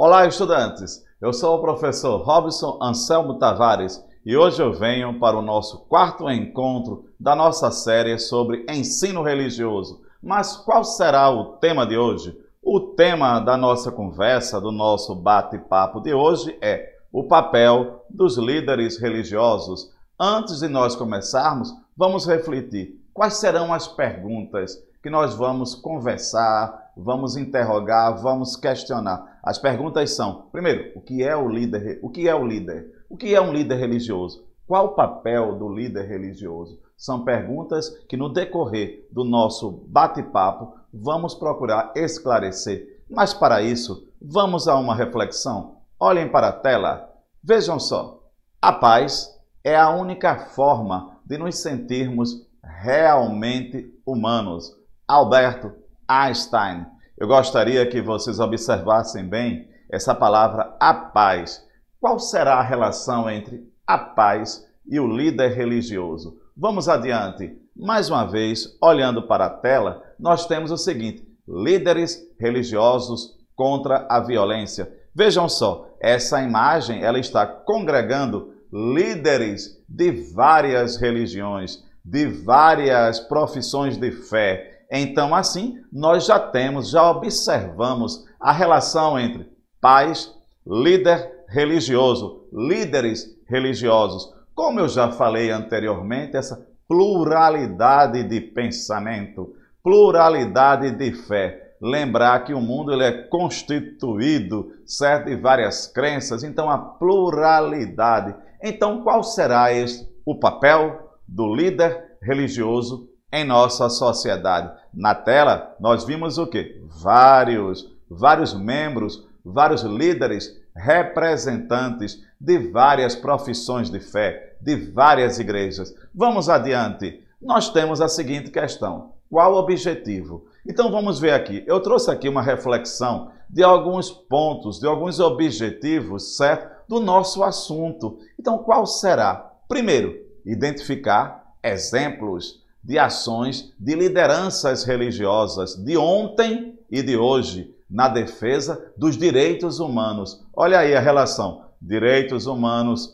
Olá, estudantes! Eu sou o professor Robson Anselmo Tavares e hoje eu venho para o nosso quarto encontro da nossa série sobre ensino religioso. Mas qual será o tema de hoje? O tema da nossa conversa, do nosso bate-papo de hoje é o papel dos líderes religiosos. Antes de nós começarmos, vamos refletir quais serão as perguntas que nós vamos conversar, vamos interrogar, vamos questionar. As perguntas são: primeiro, o que é o líder? O que é o líder? O que é um líder religioso? Qual o papel do líder religioso? São perguntas que no decorrer do nosso bate-papo vamos procurar esclarecer. Mas para isso, vamos a uma reflexão. Olhem para a tela. Vejam só. A paz é a única forma de nos sentirmos realmente humanos. Alberto Einstein. Eu gostaria que vocês observassem bem essa palavra a paz. Qual será a relação entre a paz e o líder religioso? Vamos adiante. Mais uma vez, olhando para a tela, nós temos o seguinte: líderes religiosos contra a violência. Vejam só, essa imagem ela está congregando líderes de várias religiões, de várias profissões de fé. Então, assim, nós já temos, já observamos a relação entre pais, líder religioso, líderes religiosos. Como eu já falei anteriormente, essa pluralidade de pensamento, pluralidade de fé. Lembrar que o mundo ele é constituído, certo, de várias crenças, então a pluralidade. Então, qual será esse, o papel do líder religioso em nossa sociedade? na tela, nós vimos o que? Vários, vários membros, vários líderes, representantes de várias profissões de fé, de várias igrejas. Vamos adiante. Nós temos a seguinte questão: qual o objetivo? Então vamos ver aqui. Eu trouxe aqui uma reflexão de alguns pontos, de alguns objetivos, certo? Do nosso assunto. Então, qual será? Primeiro, identificar exemplos de ações de lideranças religiosas de ontem e de hoje na defesa dos direitos humanos. Olha aí a relação: direitos humanos,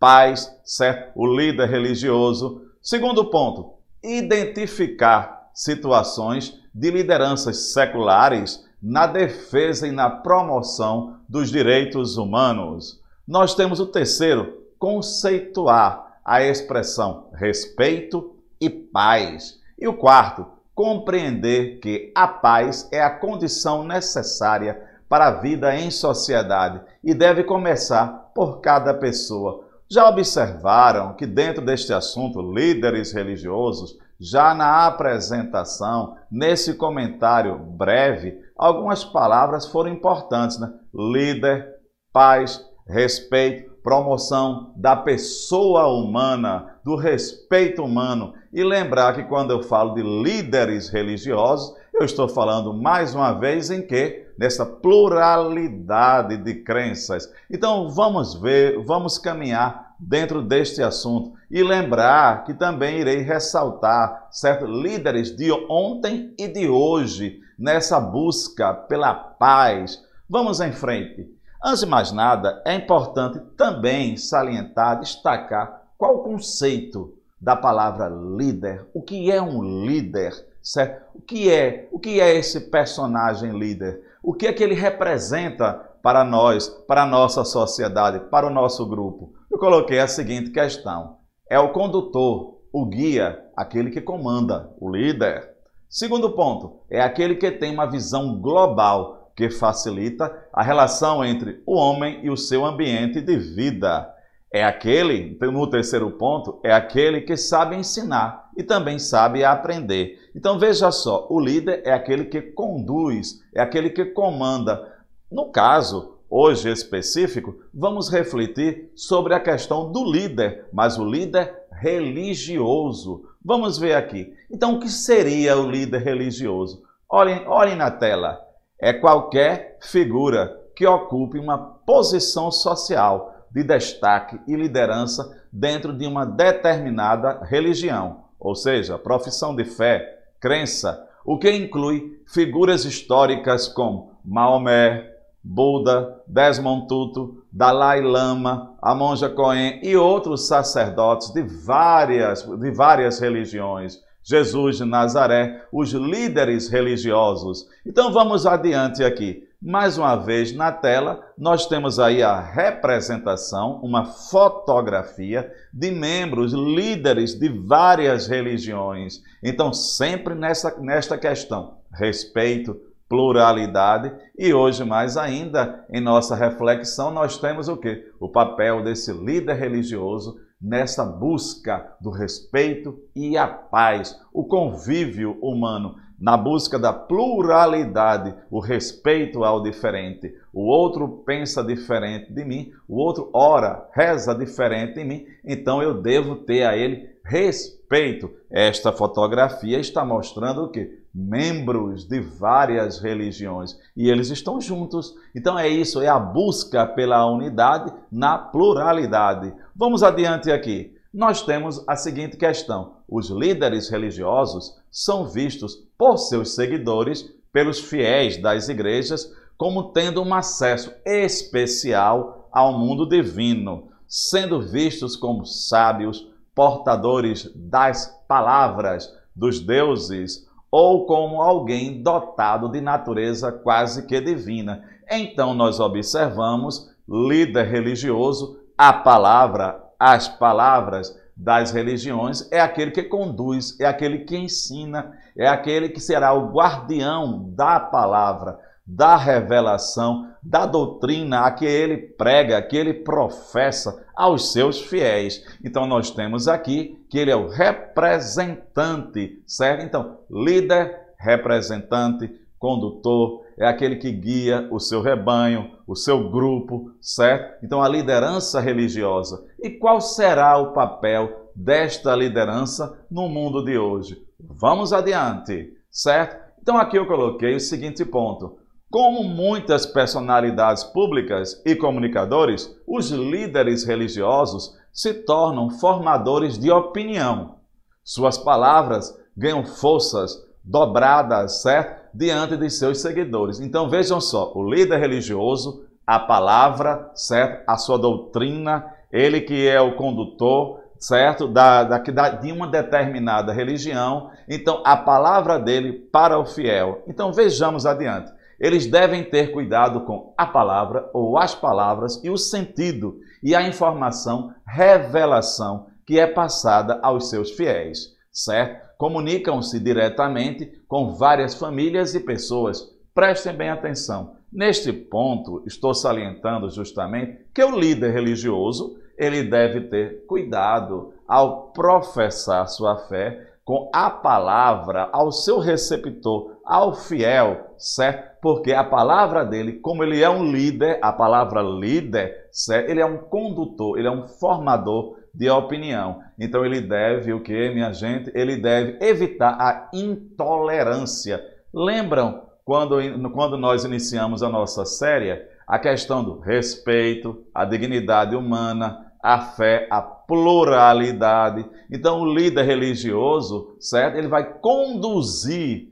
paz, certo? O líder religioso. Segundo ponto, identificar situações de lideranças seculares na defesa e na promoção dos direitos humanos. Nós temos o terceiro, conceituar a expressão respeito e paz. E o quarto, compreender que a paz é a condição necessária para a vida em sociedade e deve começar por cada pessoa. Já observaram que dentro deste assunto líderes religiosos já na apresentação, nesse comentário breve, algumas palavras foram importantes, né? Líder, paz, respeito, promoção da pessoa humana, do respeito humano. E lembrar que quando eu falo de líderes religiosos, eu estou falando mais uma vez em que? Nessa pluralidade de crenças. Então vamos ver, vamos caminhar dentro deste assunto e lembrar que também irei ressaltar certos líderes de ontem e de hoje nessa busca pela paz. Vamos em frente. Antes de mais nada, é importante também salientar, destacar qual o conceito da palavra líder. O que é um líder? Certo? O que é? O que é esse personagem líder? O que é que ele representa para nós, para a nossa sociedade, para o nosso grupo? Eu coloquei a seguinte questão: é o condutor, o guia, aquele que comanda, o líder. Segundo ponto, é aquele que tem uma visão global que facilita a relação entre o homem e o seu ambiente de vida. É aquele, então, no terceiro ponto, é aquele que sabe ensinar e também sabe aprender. Então veja só, o líder é aquele que conduz, é aquele que comanda. No caso, hoje específico, vamos refletir sobre a questão do líder, mas o líder religioso. Vamos ver aqui. Então, o que seria o líder religioso? Olhem, olhem na tela é qualquer figura que ocupe uma posição social de destaque e liderança dentro de uma determinada religião, ou seja, profissão de fé, crença, o que inclui figuras históricas como Maomé, Buda, Desmond Tutu, Dalai Lama, a monja Cohen e outros sacerdotes de várias, de várias religiões, Jesus de Nazaré, os líderes religiosos. Então vamos adiante aqui. Mais uma vez na tela, nós temos aí a representação, uma fotografia de membros, líderes de várias religiões. Então, sempre nessa, nesta questão: respeito, pluralidade e hoje mais ainda em nossa reflexão nós temos o que? O papel desse líder religioso nessa busca do respeito e a paz, o convívio humano, na busca da pluralidade, o respeito ao diferente. O outro pensa diferente de mim, o outro ora, reza diferente de mim, então eu devo ter a ele respeito. Esta fotografia está mostrando o que? membros de várias religiões e eles estão juntos. Então é isso, é a busca pela unidade na pluralidade. Vamos adiante aqui. Nós temos a seguinte questão: os líderes religiosos são vistos por seus seguidores, pelos fiéis das igrejas, como tendo um acesso especial ao mundo divino, sendo vistos como sábios, portadores das palavras dos deuses, ou como alguém dotado de natureza quase que divina. Então nós observamos líder religioso, a palavra, as palavras das religiões é aquele que conduz, é aquele que ensina, é aquele que será o guardião da palavra da revelação, da doutrina a que ele prega, que ele professa aos seus fiéis. Então nós temos aqui que ele é o representante, certo? Então, líder, representante, condutor, é aquele que guia o seu rebanho, o seu grupo, certo? Então, a liderança religiosa. E qual será o papel desta liderança no mundo de hoje? Vamos adiante, certo? Então, aqui eu coloquei o seguinte ponto: como muitas personalidades públicas e comunicadores, os líderes religiosos se tornam formadores de opinião. Suas palavras ganham forças dobradas, certo? Diante de seus seguidores. Então vejam só, o líder religioso, a palavra, certo? A sua doutrina, ele que é o condutor, certo? Da, da, da, de uma determinada religião. Então a palavra dele para o fiel. Então vejamos adiante. Eles devem ter cuidado com a palavra ou as palavras e o sentido e a informação, revelação que é passada aos seus fiéis, certo? Comunicam-se diretamente com várias famílias e pessoas. Prestem bem atenção. Neste ponto, estou salientando justamente que o líder religioso, ele deve ter cuidado ao professar sua fé com a palavra ao seu receptor, ao fiel, certo? porque a palavra dele, como ele é um líder, a palavra líder, né, ele é um condutor, ele é um formador de opinião. Então ele deve o que, minha gente? Ele deve evitar a intolerância. Lembram quando, quando nós iniciamos a nossa série? A questão do respeito, a dignidade humana, a fé, a pluralidade. Então o líder religioso, certo? Ele vai conduzir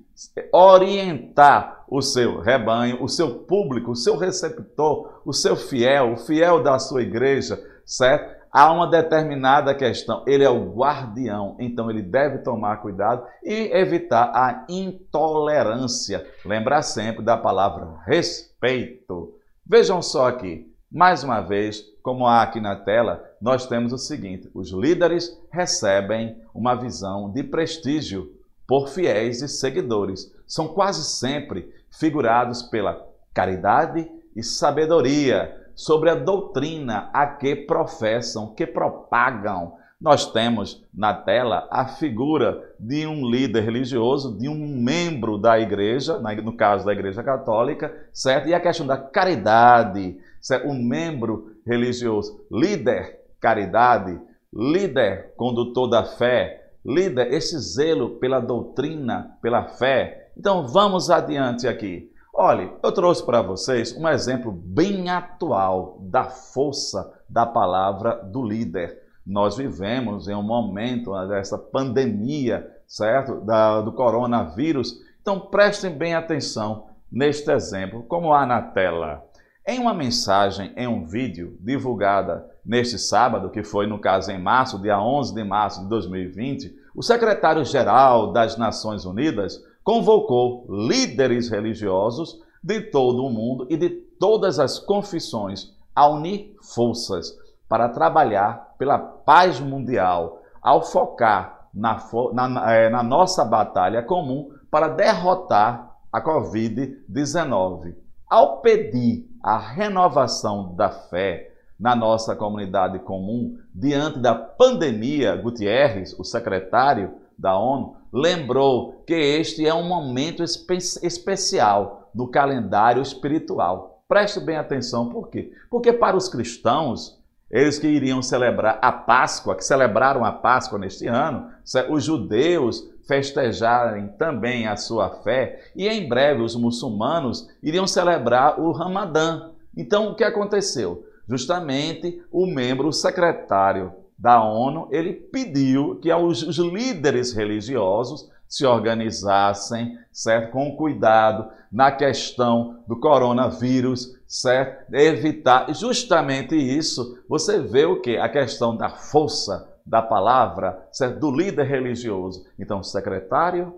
orientar o seu rebanho, o seu público, o seu receptor, o seu fiel, o fiel da sua igreja, certo? Há uma determinada questão. Ele é o guardião, então ele deve tomar cuidado e evitar a intolerância. Lembrar sempre da palavra respeito. Vejam só aqui, mais uma vez, como há aqui na tela, nós temos o seguinte: os líderes recebem uma visão de prestígio por fiéis e seguidores. São quase sempre figurados pela caridade e sabedoria sobre a doutrina a que professam, que propagam. Nós temos na tela a figura de um líder religioso, de um membro da igreja, no caso da Igreja Católica, certo? E a questão da caridade, certo? um membro religioso, líder, caridade, líder, condutor da fé, Lida esse zelo pela doutrina, pela fé. Então vamos adiante aqui. Olhe, eu trouxe para vocês um exemplo bem atual da força da palavra do líder. Nós vivemos em um momento né, dessa pandemia, certo? Da, do coronavírus. Então prestem bem atenção neste exemplo, como há na tela. Em uma mensagem, em um vídeo divulgada neste sábado, que foi no caso em março, dia 11 de março de 2020, o secretário-geral das Nações Unidas convocou líderes religiosos de todo o mundo e de todas as confissões a unir forças para trabalhar pela paz mundial, ao focar na, na, é, na nossa batalha comum para derrotar a Covid-19. Ao pedir a renovação da fé, na nossa comunidade comum, diante da pandemia, Gutierrez, o secretário da ONU, lembrou que este é um momento espe especial no calendário espiritual. Preste bem atenção, por quê? Porque para os cristãos, eles que iriam celebrar a Páscoa, que celebraram a Páscoa neste ano, os judeus festejarem também a sua fé, e em breve os muçulmanos iriam celebrar o Ramadã. Então, o que aconteceu? Justamente o membro secretário da ONU, ele pediu que os, líderes religiosos se organizassem, certo? Com cuidado na questão do coronavírus, certo? Evitar justamente isso. Você vê o que? A questão da força da palavra, certo? Do líder religioso. Então, o secretário,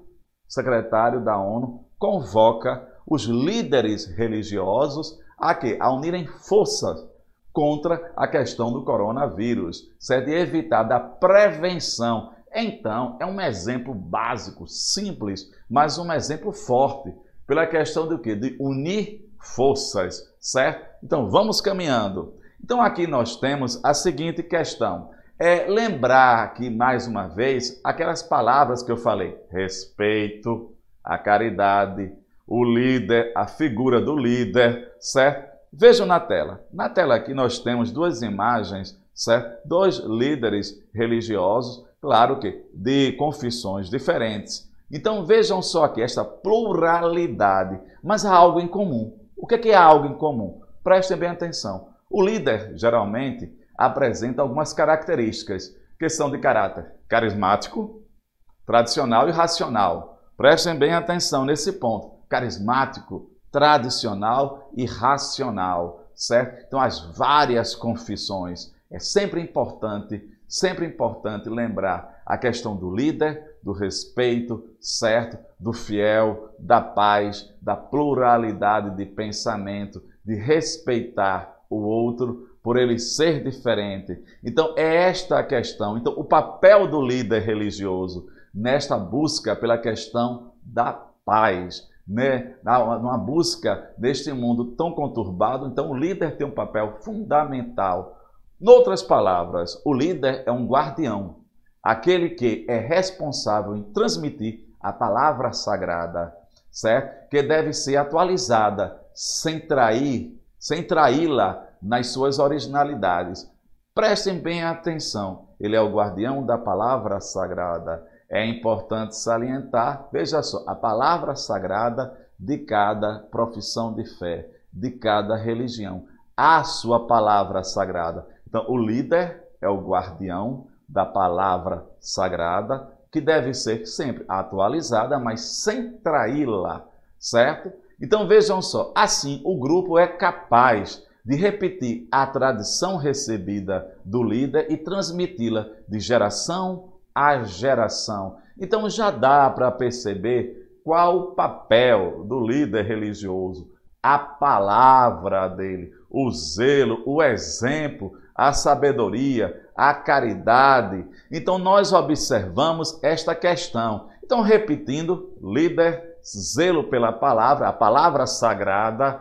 secretário da ONU convoca os líderes religiosos a que A unirem forças contra a questão do coronavírus. Isso é de evitar da prevenção. Então, é um exemplo básico, simples, mas um exemplo forte, pela questão do quê? De unir forças, certo? Então, vamos caminhando. Então, aqui nós temos a seguinte questão. É lembrar aqui, mais uma vez, aquelas palavras que eu falei. Respeito, a caridade, o líder, a figura do líder, certo? Vejam na tela. Na tela aqui nós temos duas imagens, certo? Dois líderes religiosos, claro que de confissões diferentes. Então vejam só aqui esta pluralidade, mas há algo em comum. O que é, que é algo em comum? Prestem bem atenção. O líder geralmente apresenta algumas características que são de caráter carismático, tradicional e racional. Prestem bem atenção nesse ponto. Carismático, tradicional e racional, certo? Então, as várias confissões. É sempre importante, sempre importante lembrar a questão do líder, do respeito, certo? Do fiel, da paz, da pluralidade de pensamento, de respeitar o outro por ele ser diferente. Então, é esta a questão. Então, o papel do líder religioso nesta busca pela questão da paz, né, numa busca deste mundo tão conturbado, então o líder tem um papel fundamental. Noutras palavras, o líder é um guardião, aquele que é responsável em transmitir a palavra sagrada, certo? Que deve ser atualizada sem trair, sem traí-la nas suas originalidades. Prestem bem atenção, ele é o guardião da palavra sagrada. É importante salientar, veja só, a palavra sagrada de cada profissão de fé, de cada religião. A sua palavra sagrada. Então, o líder é o guardião da palavra sagrada, que deve ser sempre atualizada, mas sem traí-la, certo? Então vejam só, assim o grupo é capaz de repetir a tradição recebida do líder e transmiti-la de geração a geração. Então já dá para perceber qual o papel do líder religioso, a palavra dele, o zelo, o exemplo, a sabedoria, a caridade. Então nós observamos esta questão. Então, repetindo, líder, zelo pela palavra, a palavra sagrada,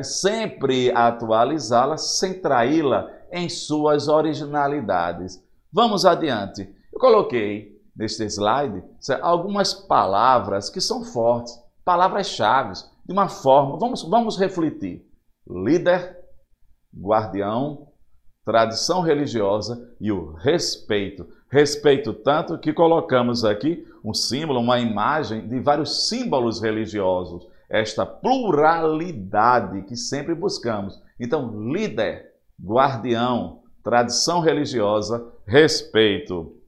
sempre atualizá-la, sem traí-la em suas originalidades. Vamos adiante. Eu coloquei neste slide algumas palavras que são fortes, palavras-chave, de uma forma. Vamos, vamos refletir. Líder, guardião, tradição religiosa e o respeito. Respeito tanto que colocamos aqui um símbolo, uma imagem de vários símbolos religiosos. Esta pluralidade que sempre buscamos. Então, líder, guardião, tradição religiosa, respeito.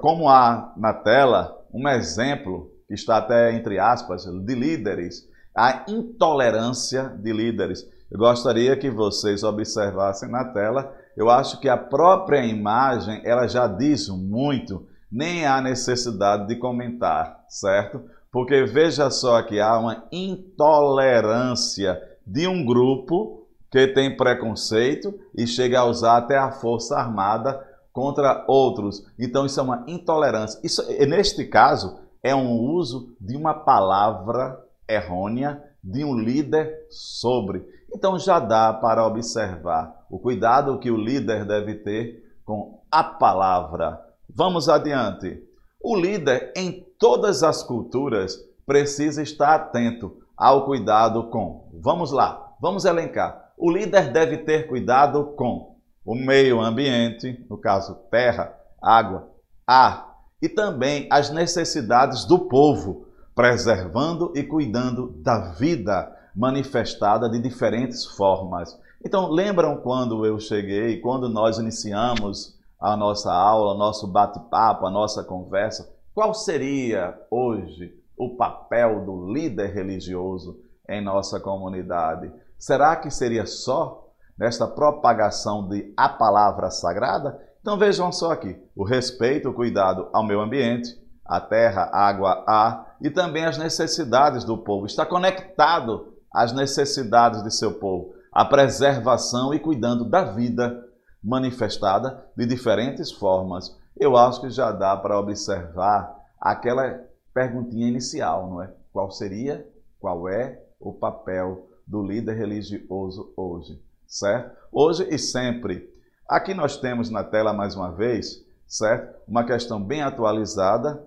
Como há na tela um exemplo, que está até entre aspas, de líderes, a intolerância de líderes. Eu gostaria que vocês observassem na tela. Eu acho que a própria imagem, ela já diz muito, nem há necessidade de comentar, certo? Porque veja só que há uma intolerância de um grupo que tem preconceito e chega a usar até a força armada contra outros. Então isso é uma intolerância. Isso, neste caso, é um uso de uma palavra errônea de um líder sobre. Então já dá para observar o cuidado que o líder deve ter com a palavra. Vamos adiante. O líder em todas as culturas precisa estar atento ao cuidado com. Vamos lá, vamos elencar. O líder deve ter cuidado com o meio ambiente, no caso terra, água, ar, e também as necessidades do povo, preservando e cuidando da vida manifestada de diferentes formas. Então, lembram quando eu cheguei, quando nós iniciamos a nossa aula, nosso bate-papo, a nossa conversa? Qual seria hoje o papel do líder religioso em nossa comunidade? Será que seria só nesta propagação de a palavra sagrada? Então vejam só aqui: o respeito, o cuidado ao meio ambiente, à terra, água, ar e também às necessidades do povo. Está conectado às necessidades de seu povo, à preservação e cuidando da vida manifestada de diferentes formas. Eu acho que já dá para observar aquela perguntinha inicial, não é? Qual seria, qual é o papel do líder religioso hoje? certo? Hoje e sempre. Aqui nós temos na tela mais uma vez, certo? Uma questão bem atualizada,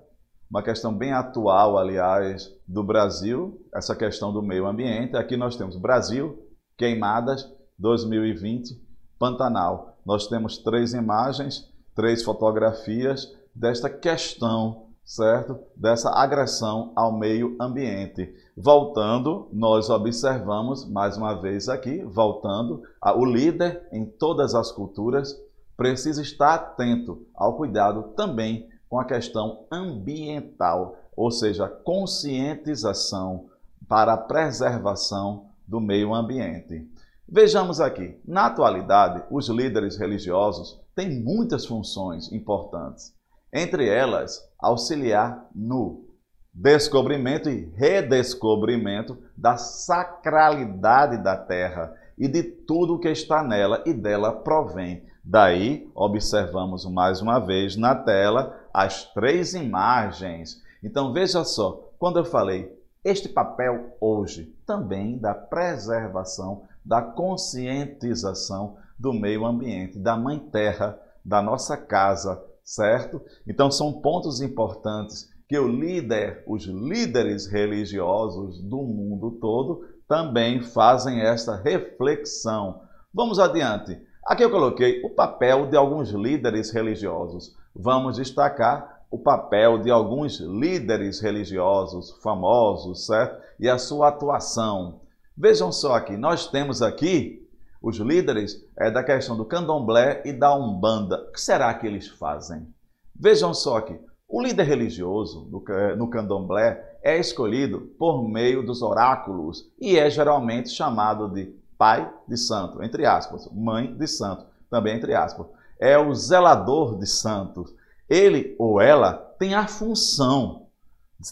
uma questão bem atual, aliás, do Brasil, essa questão do meio ambiente. Aqui nós temos Brasil, queimadas 2020, Pantanal. Nós temos três imagens, três fotografias desta questão certo? Dessa agressão ao meio ambiente. Voltando, nós observamos mais uma vez aqui, voltando, o líder em todas as culturas precisa estar atento ao cuidado também com a questão ambiental, ou seja, conscientização para a preservação do meio ambiente. Vejamos aqui, na atualidade, os líderes religiosos têm muitas funções importantes entre elas, auxiliar no descobrimento e redescobrimento da sacralidade da terra e de tudo que está nela e dela provém. Daí, observamos mais uma vez na tela as três imagens. Então, veja só, quando eu falei este papel hoje também da preservação, da conscientização do meio ambiente, da mãe terra, da nossa casa, certo? Então são pontos importantes que o líder, os líderes religiosos do mundo todo também fazem esta reflexão. Vamos adiante. Aqui eu coloquei o papel de alguns líderes religiosos. Vamos destacar o papel de alguns líderes religiosos famosos, certo? E a sua atuação. Vejam só aqui, nós temos aqui os líderes é, da questão do candomblé e da umbanda. O que será que eles fazem? Vejam só que o líder religioso no, no candomblé é escolhido por meio dos oráculos e é geralmente chamado de pai de santo, entre aspas, mãe de santo, também entre aspas. É o zelador de santos. Ele ou ela tem a função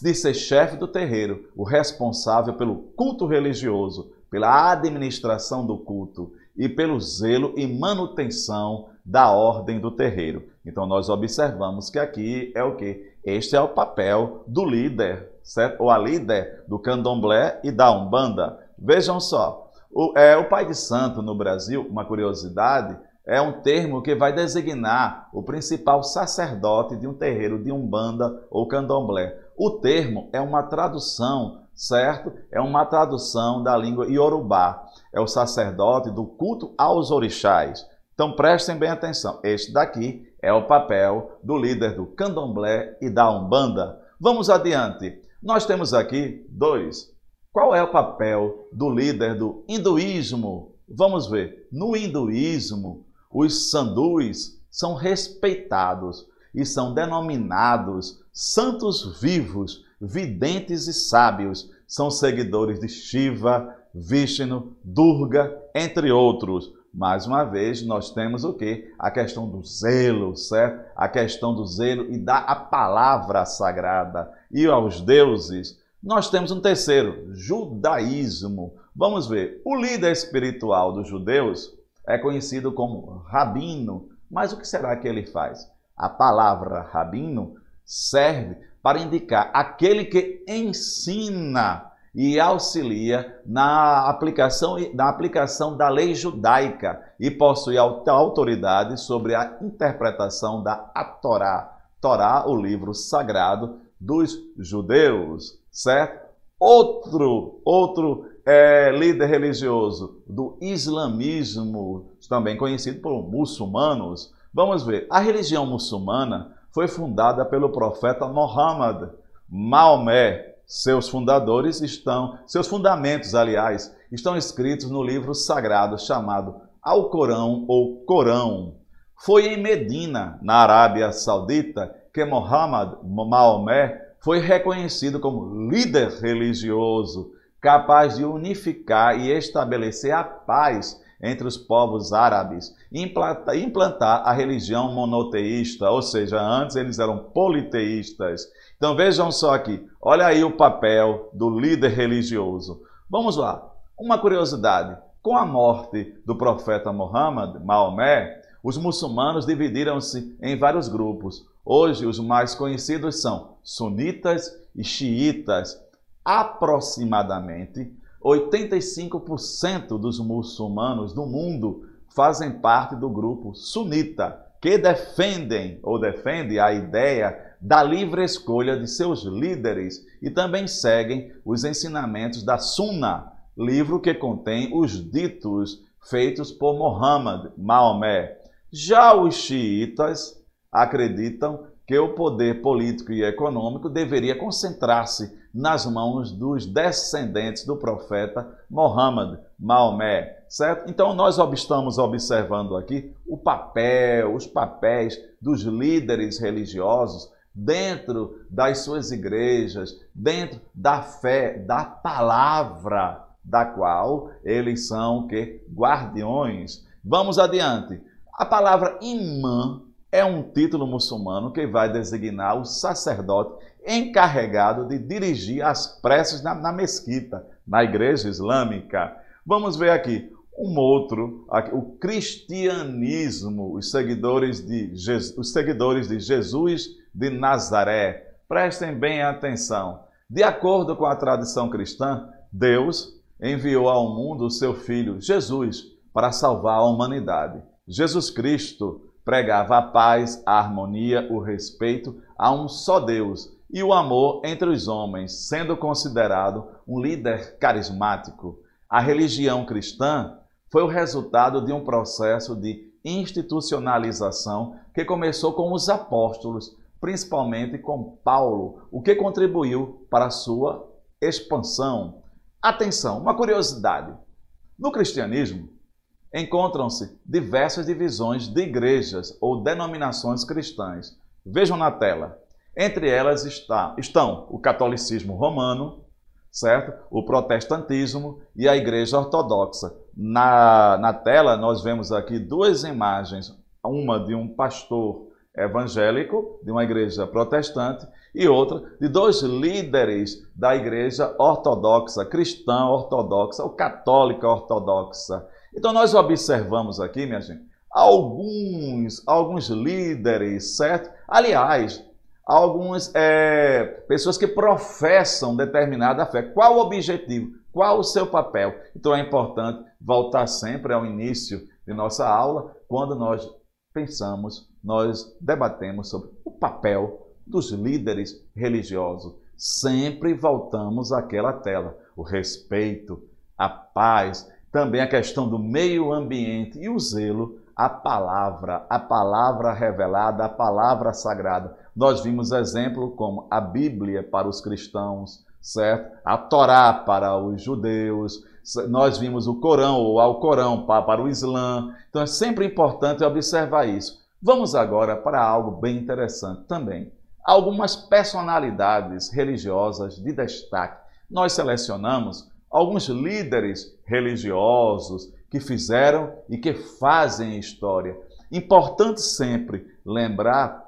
de ser chefe do terreiro, o responsável pelo culto religioso, pela administração do culto e pelo zelo e manutenção da ordem do terreiro. Então nós observamos que aqui é o que? Este é o papel do líder, certo? Ou a líder do candomblé e da umbanda. Vejam só, o, é, o pai de santo no Brasil, uma curiosidade, é um termo que vai designar o principal sacerdote de um terreiro de umbanda ou candomblé. O termo é uma tradução certo? É uma tradução da língua iorubá. É o sacerdote do culto aos orixás. Então prestem bem atenção. Este daqui é o papel do líder do candomblé e da umbanda. Vamos adiante. Nós temos aqui dois. Qual é o papel do líder do hinduísmo? Vamos ver. No hinduísmo, os sandus são respeitados e são denominados santos vivos, videntes e sábios. São seguidores de Shiva, Vishnu, Durga, entre outros. Mais uma vez, nós temos o que? A questão do zelo, certo? A questão do zelo e da a palavra sagrada. E aos deuses, nós temos um terceiro, judaísmo. Vamos ver. O líder espiritual dos judeus é conhecido como rabino, mas o que será que ele faz? A palavra rabino serve para indicar aquele que ensina e auxilia na aplicação, na aplicação da lei judaica e possui autoridade sobre a interpretação da Torá. Torá, o livro sagrado dos judeus, certo? Outro, outro é, líder religioso do islamismo, também conhecido por muçulmanos, Vamos ver. A religião muçulmana foi fundada pelo profeta Muhammad, Maomé. Seus fundadores estão, seus fundamentos, aliás, estão escritos no livro sagrado chamado Alcorão ou Corão. Foi em Medina, na Arábia Saudita, que Muhammad, Maomé, foi reconhecido como líder religioso, capaz de unificar e estabelecer a paz entre os povos árabes, implantar a religião monoteísta, ou seja, antes eles eram politeístas. Então vejam só aqui, olha aí o papel do líder religioso. Vamos lá, uma curiosidade: com a morte do profeta Muhammad, Maomé, os muçulmanos dividiram-se em vários grupos. Hoje, os mais conhecidos são sunitas e xiitas. Aproximadamente 85% dos muçulmanos do mundo fazem parte do grupo sunita, que defendem ou defende a ideia da livre escolha de seus líderes e também seguem os ensinamentos da Sunna, livro que contém os ditos feitos por Muhammad, Maomé. Já os xiitas acreditam que o poder político e econômico deveria concentrar-se nas mãos dos descendentes do profeta Mohammed, Maomé, certo? Então nós estamos observando aqui o papel, os papéis dos líderes religiosos dentro das suas igrejas, dentro da fé, da palavra da qual eles são que guardiões. Vamos adiante. A palavra imã é um título muçulmano que vai designar o sacerdote encarregado de dirigir as preces na, na mesquita, na igreja islâmica. Vamos ver aqui um outro, aqui, o cristianismo, os seguidores de, os seguidores de Jesus de Nazaré. Prestem bem atenção. De acordo com a tradição cristã, Deus enviou ao mundo o seu filho Jesus para salvar a humanidade. Jesus Cristo pregava a paz, a harmonia, o respeito a um só Deus e o amor entre os homens, sendo considerado um líder carismático. A religião cristã foi o resultado de um processo de institucionalização que começou com os apóstolos, principalmente com Paulo, o que contribuiu para a sua expansão. Atenção, uma curiosidade. No cristianismo, encontram-se diversas divisões de igrejas ou denominações cristãs. Vejam na tela. Entre elas está, estão o catolicismo romano, certo? O protestantismo e a igreja ortodoxa. Na, na tela nós vemos aqui duas imagens, uma de um pastor evangélico de uma igreja protestante e outra de dois líderes da igreja ortodoxa, cristã ortodoxa ou católica ortodoxa. Então nós observamos aqui, minha gente, alguns, alguns líderes, certo? Aliás, algumas é, pessoas que professam determinada fé. Qual o objetivo? Qual o seu papel? Então é importante voltar sempre ao início de nossa aula, quando nós pensamos, nós debatemos sobre o papel dos líderes religiosos. Sempre voltamos àquela tela. O respeito, a paz, também a questão do meio ambiente e o zelo, a palavra, a palavra revelada, a palavra sagrada. Nós vimos exemplo como a Bíblia para os cristãos, certo? A Torá para os judeus, nós vimos o Corão ou ao Corão para o Islã. Então é sempre importante observar isso. Vamos agora para algo bem interessante também. Algumas personalidades religiosas de destaque. Nós selecionamos alguns líderes religiosos que fizeram e que fazem história. Importante sempre lembrar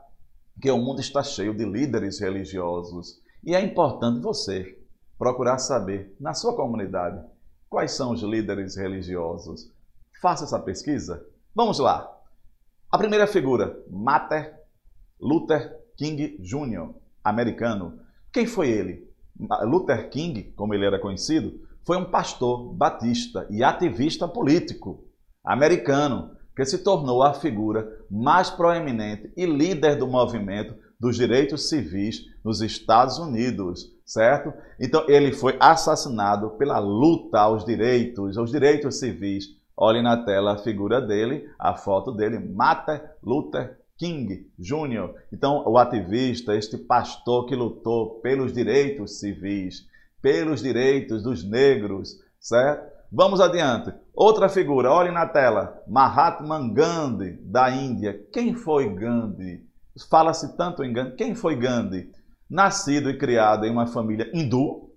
que o mundo está cheio de líderes religiosos e é importante você procurar saber na sua comunidade quais são os líderes religiosos. Faça essa pesquisa. Vamos lá. A primeira figura, Martin Luther King Jr., americano. Quem foi ele? Luther King, como ele era conhecido, foi um pastor batista e ativista político americano que se tornou a figura mais proeminente e líder do movimento dos direitos civis nos Estados Unidos, certo? Então ele foi assassinado pela luta aos direitos, aos direitos civis. Olhe na tela a figura dele, a foto dele, Martin Luther King Jr. Então o ativista, este pastor que lutou pelos direitos civis, pelos direitos dos negros, certo? Vamos adiante. Outra figura, olhe na tela, Mahatma Gandhi, da Índia. Quem foi Gandhi? Fala-se tanto em Gandhi. Quem foi Gandhi? Nascido e criado em uma família hindu,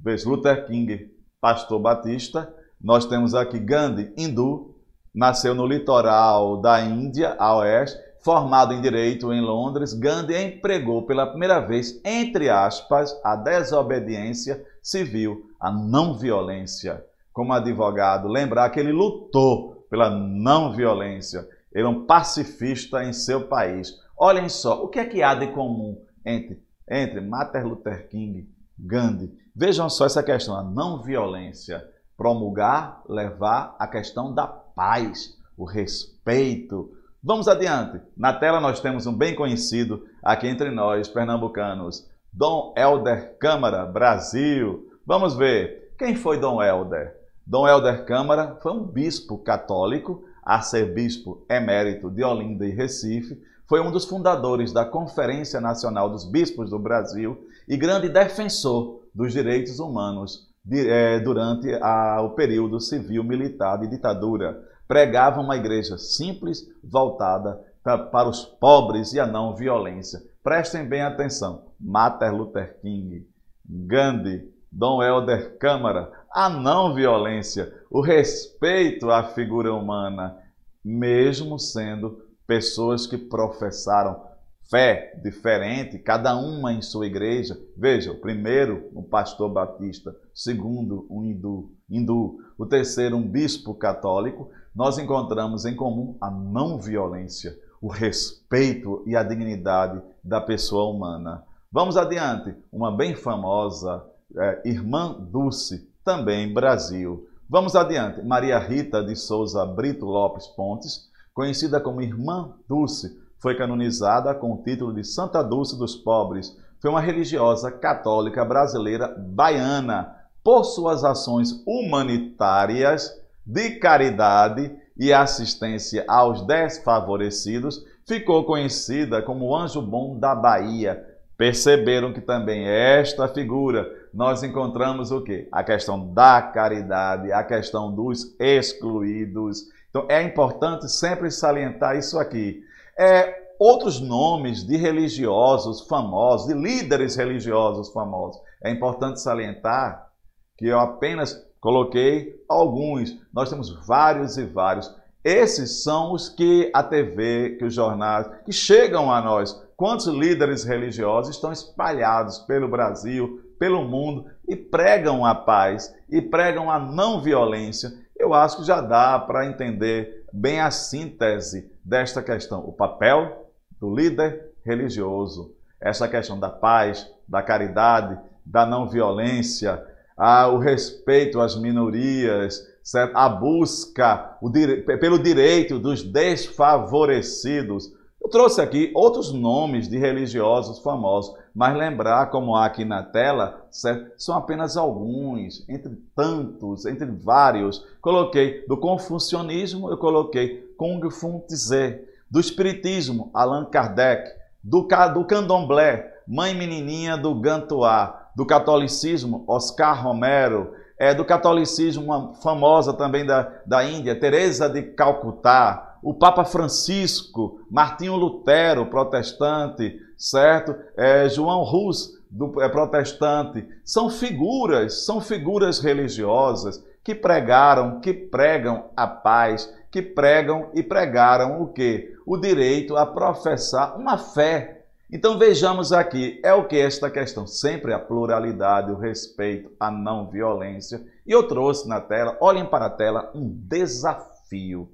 vez Luther King, pastor batista, nós temos aqui Gandhi, hindu, nasceu no litoral da Índia, a oeste, Formado em Direito em Londres, Gandhi empregou pela primeira vez, entre aspas, a desobediência civil, a não violência. Como advogado, lembrar que ele lutou pela não violência. Ele é um pacifista em seu país. Olhem só, o que é que há de comum entre, entre Martin Luther King, Gandhi? Vejam só essa questão, a não violência. Promulgar, levar a questão da paz, o respeito, Vamos adiante. Na tela nós temos um bem conhecido aqui entre nós, pernambucanos, Dom Helder Câmara, Brasil. Vamos ver. Quem foi Dom Helder? Dom Helder Câmara foi um bispo católico, arcebispo emérito de Olinda e Recife, foi um dos fundadores da Conferência Nacional dos Bispos do Brasil e grande defensor dos direitos humanos eh, durante o período civil-militar de ditadura pregava uma igreja simples, voltada para os pobres e a não violência. Prestem bem atenção. Martin Luther King, Gandhi, Dom Helder Câmara, a não violência, o respeito à figura humana, mesmo sendo pessoas que professaram fé diferente, cada uma em sua igreja. Veja: primeiro um pastor batista, segundo um hindu, hindu, o terceiro um bispo católico nós encontramos em comum a não violência, o respeito e a dignidade da pessoa humana. Vamos adiante, uma bem famosa é, irmã Dulce, também Brasil. Vamos adiante, Maria Rita de Souza Brito Lopes Pontes, conhecida como Irmã Dulce, foi canonizada com o título de Santa Dulce dos Pobres. Foi uma religiosa católica brasileira baiana. Por suas ações humanitárias, de caridade e assistência aos desfavorecidos, ficou conhecida como Anjo Bom da Bahia. Perceberam que também é esta figura nós encontramos o quê? A questão da caridade, a questão dos excluídos. Então é importante sempre salientar isso aqui. É, outros nomes de religiosos famosos, de líderes religiosos famosos. É importante salientar que eu apenas Coloquei alguns, nós temos vários e vários. Esses são os que a TV, que os jornais, que chegam a nós. Quantos líderes religiosos estão espalhados pelo Brasil, pelo mundo e pregam a paz e pregam a não violência? Eu acho que já dá para entender bem a síntese desta questão, o papel do líder religioso, essa questão da paz, da caridade, da não violência ah, o respeito às minorias, certo? a busca dire... pelo direito dos desfavorecidos. Eu trouxe aqui outros nomes de religiosos famosos, mas lembrar, como há aqui na tela, certo? são apenas alguns, entre tantos, entre vários. Coloquei do confucionismo, eu coloquei Kung Fu Tse, do espiritismo, Allan Kardec, do, do candomblé, Mãe Menininha do Gantuá, do catolicismo, Oscar Romero, é, do catolicismo, uma famosa também da, da Índia, Teresa de Calcutá, o Papa Francisco, Martinho Lutero, protestante, certo? É, João Rus, do, é, protestante. São figuras, são figuras religiosas que pregaram, que pregam a paz, que pregam e pregaram o quê? O direito a professar uma fé então vejamos aqui, é o que esta questão, sempre a pluralidade, o respeito, a não violência. E eu trouxe na tela, olhem para a tela, um desafio.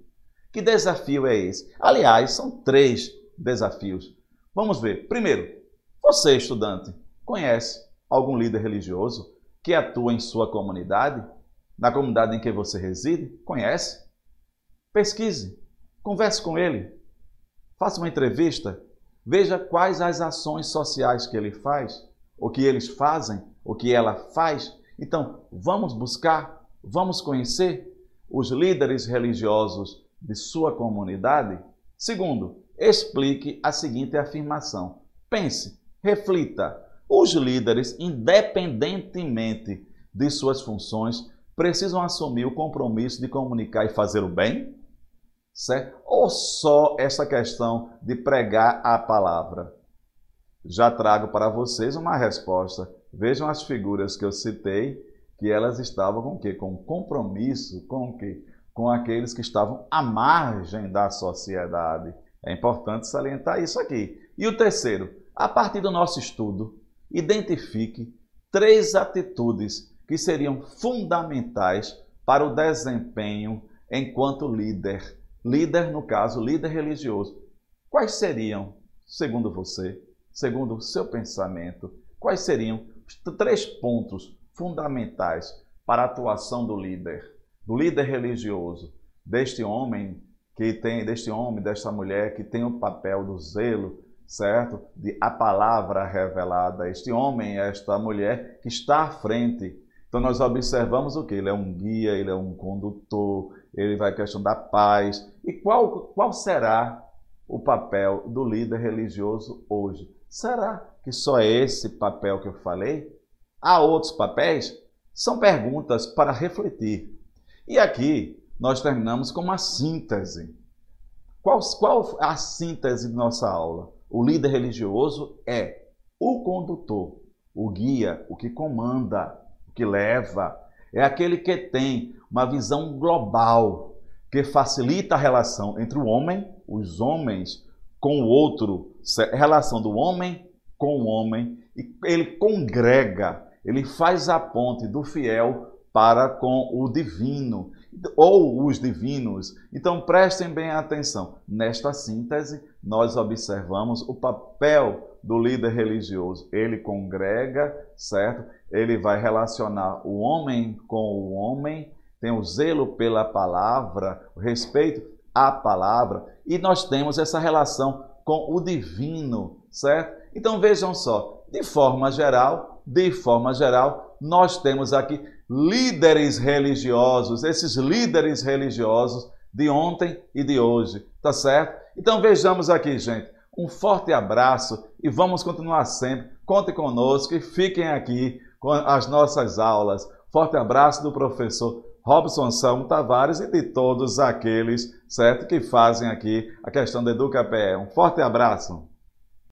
Que desafio é esse? Aliás, são três desafios. Vamos ver. Primeiro, você, estudante, conhece algum líder religioso que atua em sua comunidade, na comunidade em que você reside? Conhece? Pesquise, converse com ele, faça uma entrevista, Veja quais as ações sociais que ele faz, o que eles fazem, o que ela faz. Então, vamos buscar, vamos conhecer os líderes religiosos de sua comunidade. Segundo, explique a seguinte afirmação. Pense, reflita. Os líderes, independentemente de suas funções, precisam assumir o compromisso de comunicar e fazer o bem, certo? Ou só essa questão de pregar a palavra? Já trago para vocês uma resposta. Vejam as figuras que eu citei, que elas estavam com o quê? Com compromisso, com o quê? Com aqueles que estavam à margem da sociedade. É importante salientar isso aqui. E o terceiro, a partir do nosso estudo, identifique três atitudes que seriam fundamentais para o desempenho enquanto líder líder, no caso, líder religioso, quais seriam, segundo você, segundo o seu pensamento, quais seriam os três pontos fundamentais para a atuação do líder, do líder religioso, deste homem que tem, deste homem, desta mulher que tem o papel do zelo, certo? De a palavra revelada, este homem, esta mulher que está à frente. Então nós observamos o que ele é um guia, ele é um condutor, ele vai questionar a paz. E qual, qual será o papel do líder religioso hoje? Será que só esse papel que eu falei? Há outros papéis? São perguntas para refletir. E aqui nós terminamos com uma síntese. Qual, qual a síntese de nossa aula? O líder religioso é o condutor, o guia, o que comanda, o que leva, é aquele que tem uma visão global que facilita a relação entre o homem, os homens, com o outro, relação do homem com o homem, e ele congrega, ele faz a ponte do fiel para com o divino ou os divinos. Então prestem bem atenção. Nesta síntese, nós observamos o papel do líder religioso. Ele congrega, certo? ele vai relacionar o homem com o homem, tem o zelo pela palavra, o respeito à palavra, e nós temos essa relação com o divino, certo? Então vejam só, de forma geral, de forma geral, nós temos aqui líderes religiosos, esses líderes religiosos de ontem e de hoje, tá certo? Então vejamos aqui, gente. Um forte abraço e vamos continuar sempre. Contem conosco e fiquem aqui com as nossas aulas. Forte abraço do professor Robson Anselmo Tavares e de todos aqueles, certo, que fazem aqui a questão da EducaPE. Um forte abraço.